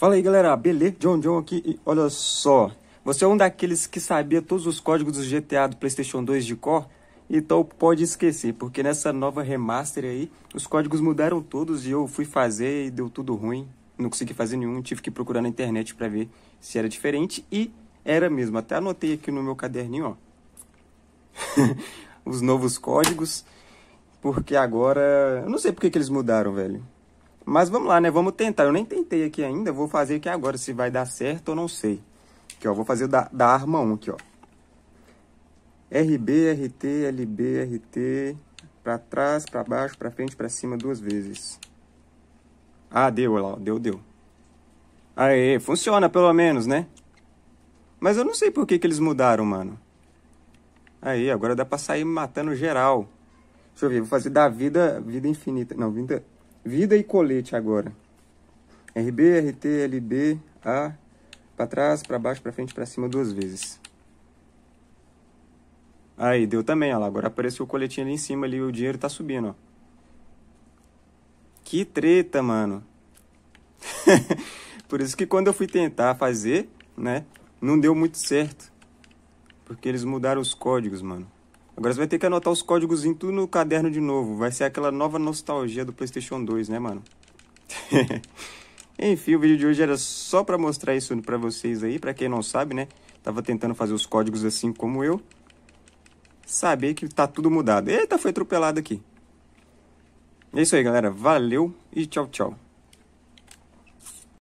Fala aí galera, beleza? John John aqui e olha só, você é um daqueles que sabia todos os códigos do GTA do Playstation 2 de cor? Então pode esquecer, porque nessa nova remaster aí, os códigos mudaram todos e eu fui fazer e deu tudo ruim, não consegui fazer nenhum, tive que procurar na internet para ver se era diferente e era mesmo, até anotei aqui no meu caderninho, ó, os novos códigos, porque agora, eu não sei porque que eles mudaram, velho. Mas vamos lá, né? Vamos tentar. Eu nem tentei aqui ainda, vou fazer aqui agora, se vai dar certo ou não sei. Aqui, ó, vou fazer da, da arma 1 aqui, ó. RB, RT, LB, RT, para trás, para baixo, para frente, para cima duas vezes. Ah, deu, olha lá, deu, deu. Aê, funciona pelo menos, né? Mas eu não sei por que, que eles mudaram, mano. Aí, agora dá pra sair matando geral. Deixa eu ver, vou fazer da vida, vida infinita. Não, vida, Vida e colete agora. RB, RT, LB, A, para trás, para baixo, para frente, para cima duas vezes. Aí, deu também, ó lá. Agora apareceu o coletinho ali em cima, ali o dinheiro tá subindo, ó. Que treta, mano. Por isso que quando eu fui tentar fazer, né, não deu muito certo. Porque eles mudaram os códigos, mano. Agora você vai ter que anotar os códigos em tudo no caderno de novo. Vai ser aquela nova nostalgia do PlayStation 2, né, mano? Enfim, o vídeo de hoje era só para mostrar isso para vocês aí, para quem não sabe, né? Tava tentando fazer os códigos assim como eu. Saber que tá tudo mudado. Eita, foi atropelado aqui. É isso aí, galera. Valeu e tchau, tchau.